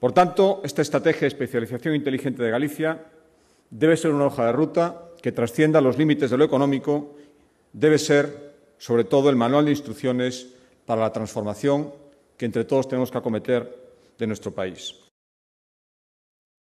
Por tanto, esta estrategia de especialización inteligente de Galicia debe ser una hoja de ruta que trascienda los límites de lo económico, debe ser, sobre todo, el manual de instrucciones para la transformación que entre todos tenemos que acometer de nuestro país.